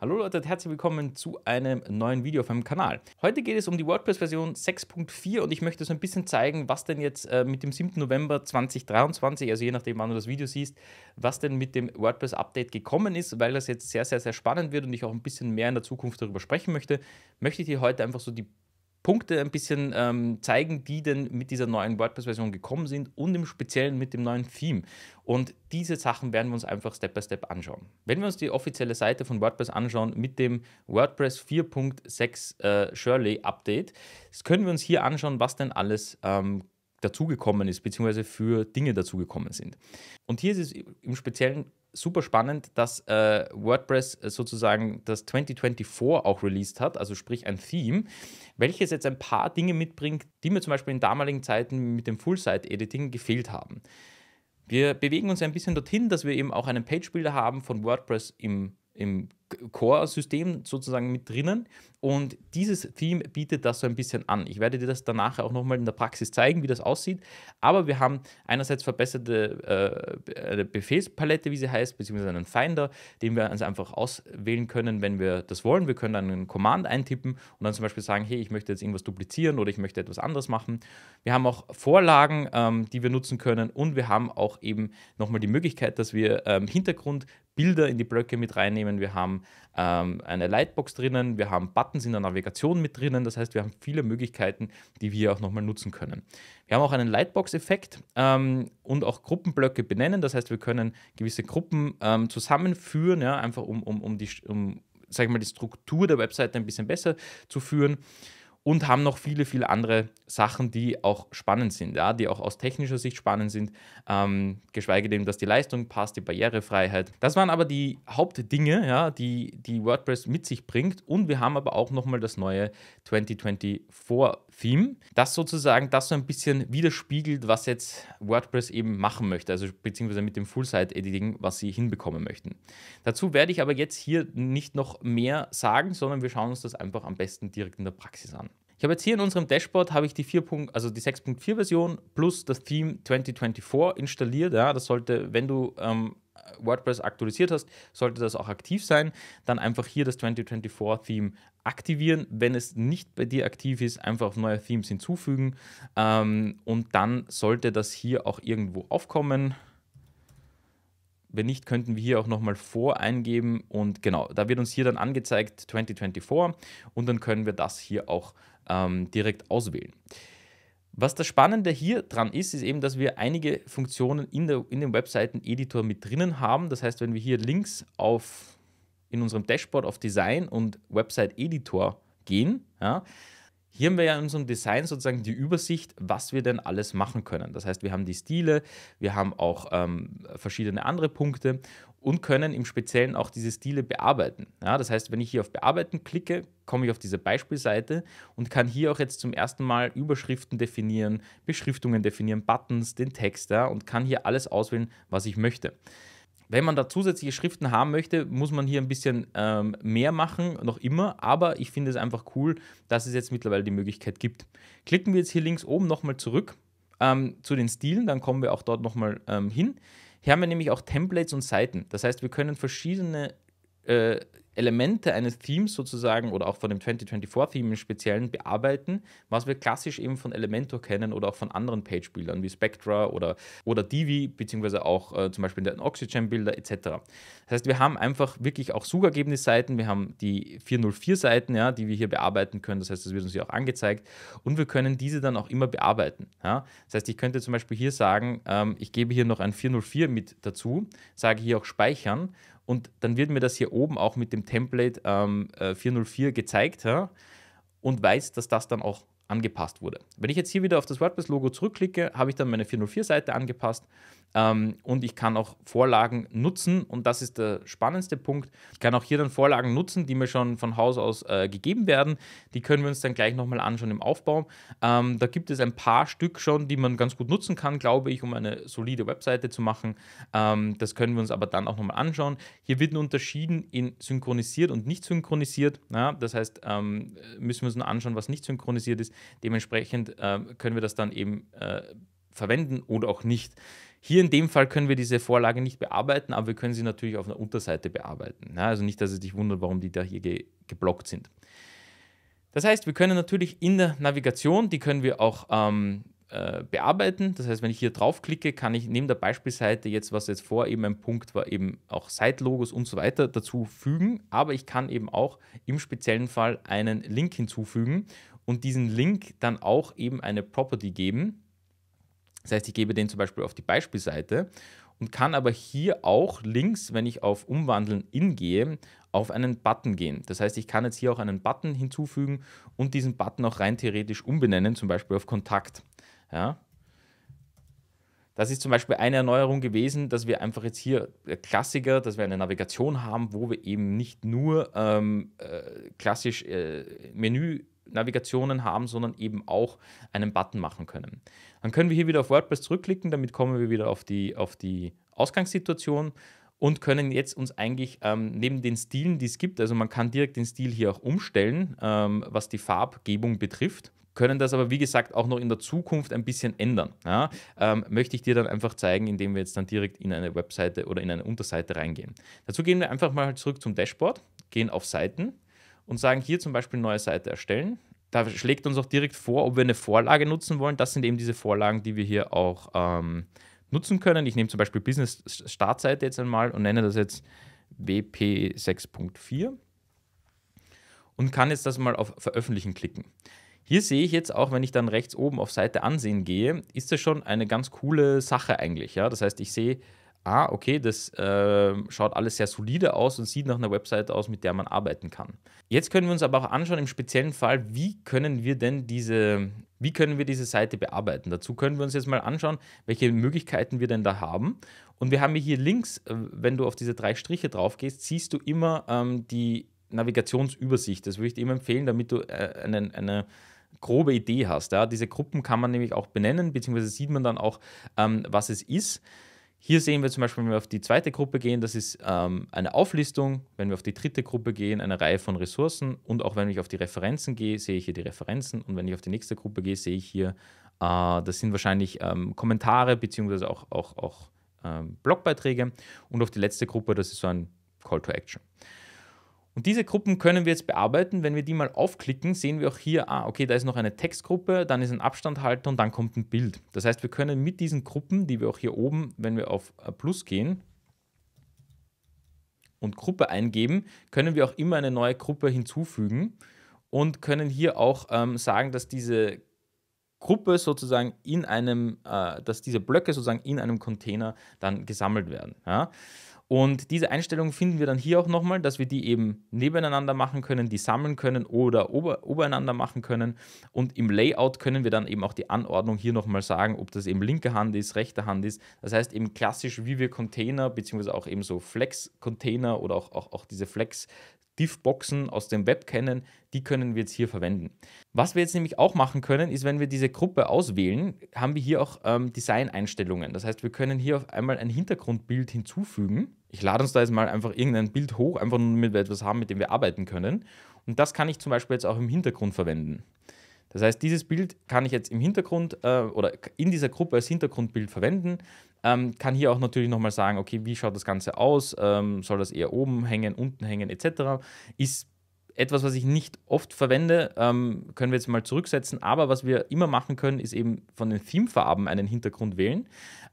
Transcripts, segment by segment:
Hallo Leute und herzlich willkommen zu einem neuen Video auf meinem Kanal. Heute geht es um die WordPress-Version 6.4 und ich möchte so ein bisschen zeigen, was denn jetzt äh, mit dem 7. November 2023, also je nachdem wann du das Video siehst, was denn mit dem WordPress-Update gekommen ist, weil das jetzt sehr, sehr, sehr spannend wird und ich auch ein bisschen mehr in der Zukunft darüber sprechen möchte, möchte ich dir heute einfach so die Punkte ein bisschen ähm, zeigen, die denn mit dieser neuen WordPress-Version gekommen sind und im Speziellen mit dem neuen Theme. Und diese Sachen werden wir uns einfach Step by Step anschauen. Wenn wir uns die offizielle Seite von WordPress anschauen mit dem WordPress 4.6 äh, Shirley Update, können wir uns hier anschauen, was denn alles ähm, dazugekommen ist, beziehungsweise für Dinge dazugekommen sind. Und hier ist es im Speziellen super spannend, dass äh, WordPress äh, sozusagen das 2024 auch released hat, also sprich ein Theme, welches jetzt ein paar Dinge mitbringt, die mir zum Beispiel in damaligen Zeiten mit dem Full-Site-Editing gefehlt haben. Wir bewegen uns ein bisschen dorthin, dass wir eben auch einen Page-Builder haben von WordPress im, im Core-System sozusagen mit drinnen. Und dieses Theme bietet das so ein bisschen an. Ich werde dir das danach auch nochmal in der Praxis zeigen, wie das aussieht. Aber wir haben einerseits verbesserte äh, Befehlspalette, wie sie heißt, beziehungsweise einen Finder, den wir also einfach auswählen können, wenn wir das wollen. Wir können dann einen Command eintippen und dann zum Beispiel sagen, hey, ich möchte jetzt irgendwas duplizieren oder ich möchte etwas anderes machen. Wir haben auch Vorlagen, ähm, die wir nutzen können und wir haben auch eben nochmal die Möglichkeit, dass wir ähm, Hintergrundbilder in die Blöcke mit reinnehmen. Wir haben haben ähm, eine Lightbox drinnen, wir haben Buttons in der Navigation mit drinnen. Das heißt, wir haben viele Möglichkeiten, die wir auch nochmal nutzen können. Wir haben auch einen Lightbox-Effekt ähm, und auch Gruppenblöcke benennen. Das heißt, wir können gewisse Gruppen ähm, zusammenführen, ja, einfach um, um, um die um, sag ich mal, die Struktur der Webseite ein bisschen besser zu führen und haben noch viele, viele andere Sachen, die auch spannend sind, ja, die auch aus technischer Sicht spannend sind, ähm, geschweige denn, dass die Leistung passt, die Barrierefreiheit. Das waren aber die Hauptdinge, ja, die, die WordPress mit sich bringt und wir haben aber auch nochmal das neue 2024-Theme, das sozusagen das so ein bisschen widerspiegelt, was jetzt WordPress eben machen möchte, also beziehungsweise mit dem Full-Site-Editing, was sie hinbekommen möchten. Dazu werde ich aber jetzt hier nicht noch mehr sagen, sondern wir schauen uns das einfach am besten direkt in der Praxis an. Ich habe jetzt hier in unserem Dashboard habe ich die 4. also die 6.4 Version plus das Theme 2024 installiert. Ja, das sollte, wenn du ähm, WordPress aktualisiert hast, sollte das auch aktiv sein. Dann einfach hier das 2024-Theme aktivieren. Wenn es nicht bei dir aktiv ist, einfach neue Themes hinzufügen. Ähm, und dann sollte das hier auch irgendwo aufkommen. Wenn nicht, könnten wir hier auch nochmal vor eingeben und genau, da wird uns hier dann angezeigt 2024 und dann können wir das hier auch ähm, direkt auswählen. Was das Spannende hier dran ist, ist eben, dass wir einige Funktionen in, der, in dem Webseiten-Editor mit drinnen haben. Das heißt, wenn wir hier links auf, in unserem Dashboard auf Design und Website-Editor gehen, ja, hier haben wir ja in unserem Design sozusagen die Übersicht, was wir denn alles machen können. Das heißt, wir haben die Stile, wir haben auch ähm, verschiedene andere Punkte und können im Speziellen auch diese Stile bearbeiten. Ja, das heißt, wenn ich hier auf Bearbeiten klicke, komme ich auf diese Beispielseite und kann hier auch jetzt zum ersten Mal Überschriften definieren, Beschriftungen definieren, Buttons, den Text ja, und kann hier alles auswählen, was ich möchte. Wenn man da zusätzliche Schriften haben möchte, muss man hier ein bisschen ähm, mehr machen, noch immer, aber ich finde es einfach cool, dass es jetzt mittlerweile die Möglichkeit gibt. Klicken wir jetzt hier links oben nochmal zurück ähm, zu den Stilen, dann kommen wir auch dort nochmal ähm, hin. Hier haben wir nämlich auch Templates und Seiten. Das heißt, wir können verschiedene äh, Elemente eines Themes sozusagen oder auch von dem 2024-Theme im Speziellen bearbeiten, was wir klassisch eben von Elementor kennen oder auch von anderen Page-Bildern wie Spectra oder, oder Divi, beziehungsweise auch äh, zum Beispiel den Oxygen-Bilder etc. Das heißt, wir haben einfach wirklich auch Suchergebnisseiten, wir haben die 404-Seiten, ja, die wir hier bearbeiten können, das heißt, das wird uns hier auch angezeigt und wir können diese dann auch immer bearbeiten. Ja? Das heißt, ich könnte zum Beispiel hier sagen, ähm, ich gebe hier noch ein 404 mit dazu, sage hier auch Speichern und dann wird mir das hier oben auch mit dem Template ähm, 404 äh, gezeigt ja, und weiß, dass das dann auch angepasst wurde. Wenn ich jetzt hier wieder auf das WordPress-Logo zurückklicke, habe ich dann meine 404-Seite angepasst ähm, und ich kann auch Vorlagen nutzen und das ist der spannendste Punkt. Ich kann auch hier dann Vorlagen nutzen, die mir schon von Haus aus äh, gegeben werden. Die können wir uns dann gleich nochmal anschauen im Aufbau. Ähm, da gibt es ein paar Stück schon, die man ganz gut nutzen kann, glaube ich, um eine solide Webseite zu machen. Ähm, das können wir uns aber dann auch nochmal anschauen. Hier wird ein unterschieden in synchronisiert und nicht synchronisiert. Ja, das heißt, ähm, müssen wir uns nur anschauen, was nicht synchronisiert ist. Dementsprechend äh, können wir das dann eben äh, verwenden oder auch nicht. Hier in dem Fall können wir diese Vorlage nicht bearbeiten, aber wir können sie natürlich auf einer Unterseite bearbeiten. Ja, ne? also nicht, dass es dich wundert, warum die da hier ge geblockt sind. Das heißt, wir können natürlich in der Navigation, die können wir auch ähm, äh, bearbeiten. Das heißt, wenn ich hier draufklicke, kann ich neben der Beispielseite jetzt, was jetzt vor eben ein Punkt war, eben auch Site-Logos und so weiter dazu fügen. Aber ich kann eben auch im speziellen Fall einen Link hinzufügen und diesen Link dann auch eben eine Property geben das heißt, ich gebe den zum Beispiel auf die Beispielseite und kann aber hier auch links, wenn ich auf Umwandeln in gehe, auf einen Button gehen. Das heißt, ich kann jetzt hier auch einen Button hinzufügen und diesen Button auch rein theoretisch umbenennen, zum Beispiel auf Kontakt. Ja. Das ist zum Beispiel eine Erneuerung gewesen, dass wir einfach jetzt hier äh, Klassiker, dass wir eine Navigation haben, wo wir eben nicht nur ähm, äh, klassisch äh, Menü Navigationen haben, sondern eben auch einen Button machen können. Dann können wir hier wieder auf WordPress zurückklicken, damit kommen wir wieder auf die, auf die Ausgangssituation und können jetzt uns eigentlich ähm, neben den Stilen, die es gibt, also man kann direkt den Stil hier auch umstellen, ähm, was die Farbgebung betrifft, können das aber wie gesagt auch noch in der Zukunft ein bisschen ändern. Ja? Ähm, möchte ich dir dann einfach zeigen, indem wir jetzt dann direkt in eine Webseite oder in eine Unterseite reingehen. Dazu gehen wir einfach mal zurück zum Dashboard, gehen auf Seiten und sagen, hier zum Beispiel neue Seite erstellen. Da schlägt uns auch direkt vor, ob wir eine Vorlage nutzen wollen. Das sind eben diese Vorlagen, die wir hier auch ähm, nutzen können. Ich nehme zum Beispiel Business Startseite jetzt einmal und nenne das jetzt WP 6.4 und kann jetzt das mal auf Veröffentlichen klicken. Hier sehe ich jetzt auch, wenn ich dann rechts oben auf Seite ansehen gehe, ist das schon eine ganz coole Sache eigentlich. Ja? Das heißt, ich sehe ah, okay, das äh, schaut alles sehr solide aus und sieht nach einer Webseite aus, mit der man arbeiten kann. Jetzt können wir uns aber auch anschauen im speziellen Fall, wie können wir denn diese, wie können wir diese Seite bearbeiten. Dazu können wir uns jetzt mal anschauen, welche Möglichkeiten wir denn da haben. Und wir haben hier links, äh, wenn du auf diese drei Striche drauf gehst, siehst du immer ähm, die Navigationsübersicht. Das würde ich dir immer empfehlen, damit du äh, eine, eine grobe Idee hast. Ja? Diese Gruppen kann man nämlich auch benennen, beziehungsweise sieht man dann auch, ähm, was es ist. Hier sehen wir zum Beispiel, wenn wir auf die zweite Gruppe gehen, das ist ähm, eine Auflistung. Wenn wir auf die dritte Gruppe gehen, eine Reihe von Ressourcen. Und auch wenn ich auf die Referenzen gehe, sehe ich hier die Referenzen. Und wenn ich auf die nächste Gruppe gehe, sehe ich hier, äh, das sind wahrscheinlich ähm, Kommentare bzw. auch, auch, auch ähm, Blogbeiträge. Und auf die letzte Gruppe, das ist so ein Call to Action. Und diese Gruppen können wir jetzt bearbeiten. Wenn wir die mal aufklicken, sehen wir auch hier, ah, okay, da ist noch eine Textgruppe, dann ist ein Abstandhalter und dann kommt ein Bild. Das heißt, wir können mit diesen Gruppen, die wir auch hier oben, wenn wir auf äh, Plus gehen, und Gruppe eingeben, können wir auch immer eine neue Gruppe hinzufügen und können hier auch ähm, sagen, dass diese Gruppe sozusagen in einem, äh, dass diese Blöcke sozusagen in einem Container dann gesammelt werden. Ja? Und diese Einstellung finden wir dann hier auch nochmal, dass wir die eben nebeneinander machen können, die sammeln können oder ober, obereinander machen können. Und im Layout können wir dann eben auch die Anordnung hier nochmal sagen, ob das eben linke Hand ist, rechte Hand ist. Das heißt eben klassisch, wie wir Container, beziehungsweise auch eben so Flex-Container oder auch, auch, auch diese Flex div aus dem Web kennen, die können wir jetzt hier verwenden. Was wir jetzt nämlich auch machen können, ist, wenn wir diese Gruppe auswählen, haben wir hier auch ähm, Design-Einstellungen. Das heißt, wir können hier auf einmal ein Hintergrundbild hinzufügen. Ich lade uns da jetzt mal einfach irgendein Bild hoch, einfach nur damit wir etwas haben, mit dem wir arbeiten können. Und das kann ich zum Beispiel jetzt auch im Hintergrund verwenden. Das heißt, dieses Bild kann ich jetzt im Hintergrund äh, oder in dieser Gruppe als Hintergrundbild verwenden. Ähm, kann hier auch natürlich nochmal sagen, okay, wie schaut das Ganze aus? Ähm, soll das eher oben hängen, unten hängen, etc. Ist etwas, was ich nicht oft verwende, ähm, können wir jetzt mal zurücksetzen. Aber was wir immer machen können, ist eben von den Themefarben einen Hintergrund wählen.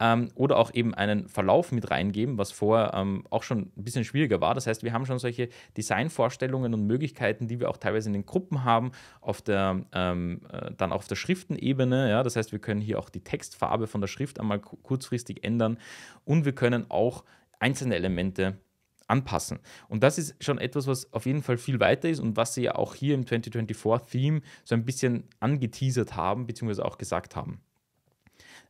Ähm, oder auch eben einen Verlauf mit reingeben, was vorher ähm, auch schon ein bisschen schwieriger war. Das heißt, wir haben schon solche Designvorstellungen und Möglichkeiten, die wir auch teilweise in den Gruppen haben, auf der, ähm, äh, dann auf der Schriftenebene. Ja? Das heißt, wir können hier auch die Textfarbe von der Schrift einmal kurzfristig ändern und wir können auch einzelne Elemente anpassen. Und das ist schon etwas, was auf jeden Fall viel weiter ist und was sie ja auch hier im 2024-Theme so ein bisschen angeteasert haben, beziehungsweise auch gesagt haben.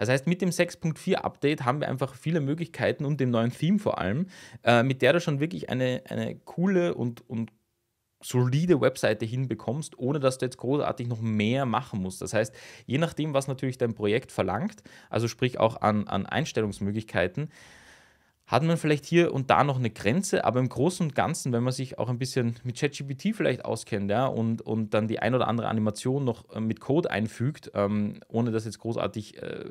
Das heißt, mit dem 6.4 Update haben wir einfach viele Möglichkeiten und dem neuen Theme vor allem, äh, mit der du schon wirklich eine, eine coole und, und solide Webseite hinbekommst, ohne dass du jetzt großartig noch mehr machen musst. Das heißt, je nachdem, was natürlich dein Projekt verlangt, also sprich auch an, an Einstellungsmöglichkeiten, hat man vielleicht hier und da noch eine Grenze, aber im Großen und Ganzen, wenn man sich auch ein bisschen mit ChatGPT vielleicht auskennt ja, und, und dann die ein oder andere Animation noch äh, mit Code einfügt, ähm, ohne das jetzt großartig äh,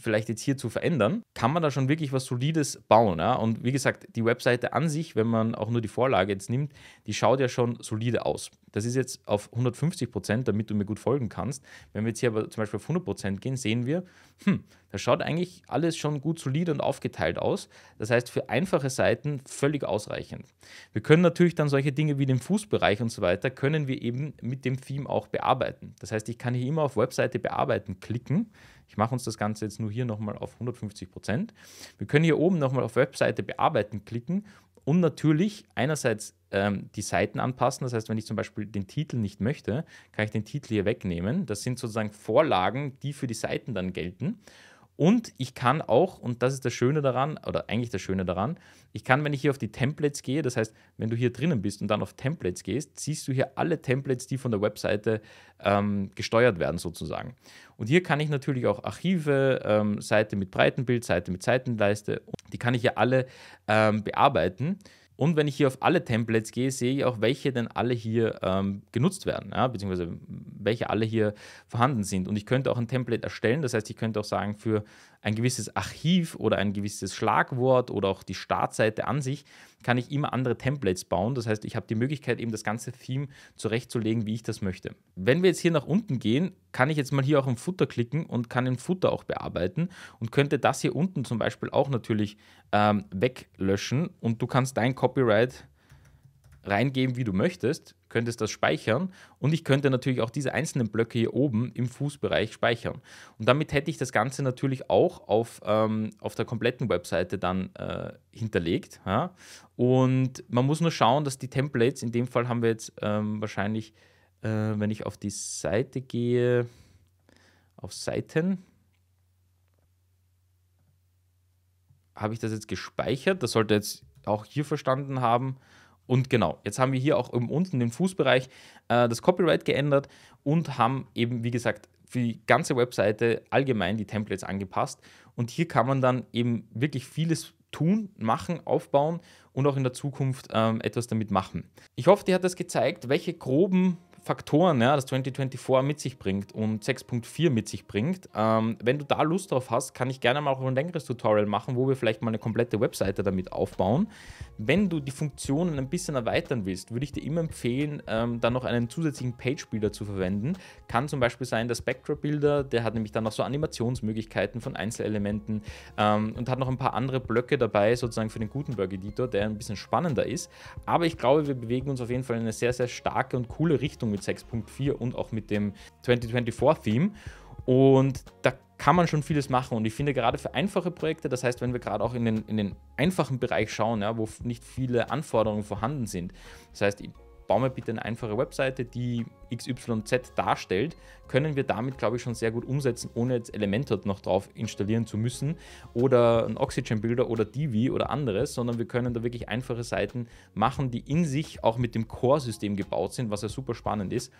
vielleicht jetzt hier zu verändern, kann man da schon wirklich was Solides bauen. Ja? Und wie gesagt, die Webseite an sich, wenn man auch nur die Vorlage jetzt nimmt, die schaut ja schon solide aus. Das ist jetzt auf 150 Prozent, damit du mir gut folgen kannst. Wenn wir jetzt hier aber zum Beispiel auf 100 Prozent gehen, sehen wir, hm, das schaut eigentlich alles schon gut solide und aufgeteilt aus. Das heißt, für einfache Seiten völlig ausreichend. Wir können natürlich dann solche Dinge wie den Fußbereich und so weiter, können wir eben mit dem Theme auch bearbeiten. Das heißt, ich kann hier immer auf Webseite bearbeiten klicken. Ich mache uns das Ganze jetzt nur hier nochmal auf 150 Prozent. Wir können hier oben nochmal auf Webseite bearbeiten klicken und natürlich einerseits ähm, die Seiten anpassen. Das heißt, wenn ich zum Beispiel den Titel nicht möchte, kann ich den Titel hier wegnehmen. Das sind sozusagen Vorlagen, die für die Seiten dann gelten. Und ich kann auch, und das ist das Schöne daran, oder eigentlich das Schöne daran, ich kann, wenn ich hier auf die Templates gehe, das heißt, wenn du hier drinnen bist und dann auf Templates gehst, siehst du hier alle Templates, die von der Webseite ähm, gesteuert werden sozusagen. Und hier kann ich natürlich auch Archive, ähm, Seite mit Breitenbild, Seite mit Seitenleiste, die kann ich hier alle ähm, bearbeiten. Und wenn ich hier auf alle Templates gehe, sehe ich auch, welche denn alle hier ähm, genutzt werden, ja, beziehungsweise welche alle hier vorhanden sind. Und ich könnte auch ein Template erstellen, das heißt, ich könnte auch sagen, für ein gewisses Archiv oder ein gewisses Schlagwort oder auch die Startseite an sich, kann ich immer andere Templates bauen. Das heißt, ich habe die Möglichkeit, eben das ganze Theme zurechtzulegen, wie ich das möchte. Wenn wir jetzt hier nach unten gehen, kann ich jetzt mal hier auch im Footer klicken und kann den Footer auch bearbeiten und könnte das hier unten zum Beispiel auch natürlich ähm, weglöschen und du kannst dein Copyright reingeben, wie du möchtest, könntest das speichern und ich könnte natürlich auch diese einzelnen Blöcke hier oben im Fußbereich speichern. Und damit hätte ich das Ganze natürlich auch auf, ähm, auf der kompletten Webseite dann äh, hinterlegt. Ja? Und man muss nur schauen, dass die Templates, in dem Fall haben wir jetzt ähm, wahrscheinlich, äh, wenn ich auf die Seite gehe, auf Seiten, habe ich das jetzt gespeichert. Das sollte jetzt auch hier verstanden haben. Und genau, jetzt haben wir hier auch oben unten im Fußbereich äh, das Copyright geändert und haben eben, wie gesagt, für die ganze Webseite allgemein die Templates angepasst. Und hier kann man dann eben wirklich vieles tun, machen, aufbauen und auch in der Zukunft ähm, etwas damit machen. Ich hoffe, dir hat das gezeigt, welche groben Faktoren, ja, das 2024 mit sich bringt und 6.4 mit sich bringt. Ähm, wenn du da Lust drauf hast, kann ich gerne mal auch ein längeres Tutorial machen, wo wir vielleicht mal eine komplette Webseite damit aufbauen. Wenn du die Funktionen ein bisschen erweitern willst, würde ich dir immer empfehlen, ähm, dann noch einen zusätzlichen Page Builder zu verwenden. Kann zum Beispiel sein der Spectra Builder, der hat nämlich dann noch so Animationsmöglichkeiten von Einzelelementen ähm, und hat noch ein paar andere Blöcke dabei, sozusagen für den Gutenberg Editor, der ein bisschen spannender ist. Aber ich glaube, wir bewegen uns auf jeden Fall in eine sehr, sehr starke und coole Richtung mit 6.4 und auch mit dem 2024-Theme. Und da kann man schon vieles machen. Und ich finde gerade für einfache Projekte, das heißt, wenn wir gerade auch in den, in den einfachen Bereich schauen, ja, wo nicht viele Anforderungen vorhanden sind, das heißt, bauen mir bitte eine einfache Webseite, die XYZ darstellt, können wir damit, glaube ich, schon sehr gut umsetzen, ohne jetzt Elementor noch drauf installieren zu müssen oder ein Oxygen Builder oder Divi oder anderes, sondern wir können da wirklich einfache Seiten machen, die in sich auch mit dem Core-System gebaut sind, was ja super spannend ist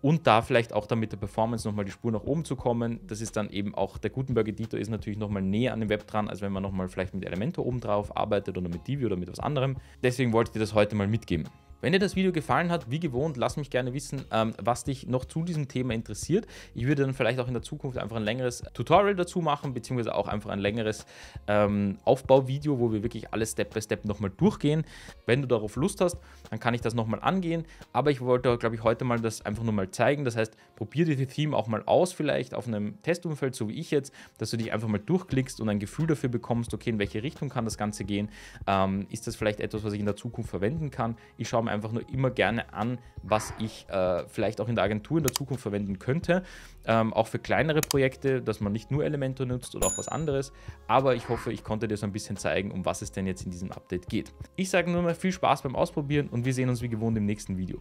und da vielleicht auch dann mit der Performance nochmal die Spur nach oben zu kommen. Das ist dann eben auch, der Gutenberg-Editor ist natürlich nochmal näher an dem Web dran, als wenn man nochmal vielleicht mit Elementor oben drauf arbeitet oder mit Divi oder mit was anderem. Deswegen wollte ich dir das heute mal mitgeben. Wenn dir das Video gefallen hat, wie gewohnt, lass mich gerne wissen, ähm, was dich noch zu diesem Thema interessiert. Ich würde dann vielleicht auch in der Zukunft einfach ein längeres Tutorial dazu machen, beziehungsweise auch einfach ein längeres ähm, Aufbauvideo, wo wir wirklich alles Step by Step nochmal durchgehen. Wenn du darauf Lust hast, dann kann ich das nochmal angehen. Aber ich wollte, glaube ich, heute mal das einfach nur mal zeigen. Das heißt, probier dir die Theme auch mal aus, vielleicht auf einem Testumfeld, so wie ich jetzt, dass du dich einfach mal durchklickst und ein Gefühl dafür bekommst, okay, in welche Richtung kann das Ganze gehen? Ähm, ist das vielleicht etwas, was ich in der Zukunft verwenden kann? Ich schaue mir einfach nur immer gerne an, was ich äh, vielleicht auch in der Agentur in der Zukunft verwenden könnte. Ähm, auch für kleinere Projekte, dass man nicht nur Elementor nutzt oder auch was anderes. Aber ich hoffe, ich konnte dir so ein bisschen zeigen, um was es denn jetzt in diesem Update geht. Ich sage nur mal viel Spaß beim Ausprobieren und wir sehen uns wie gewohnt im nächsten Video.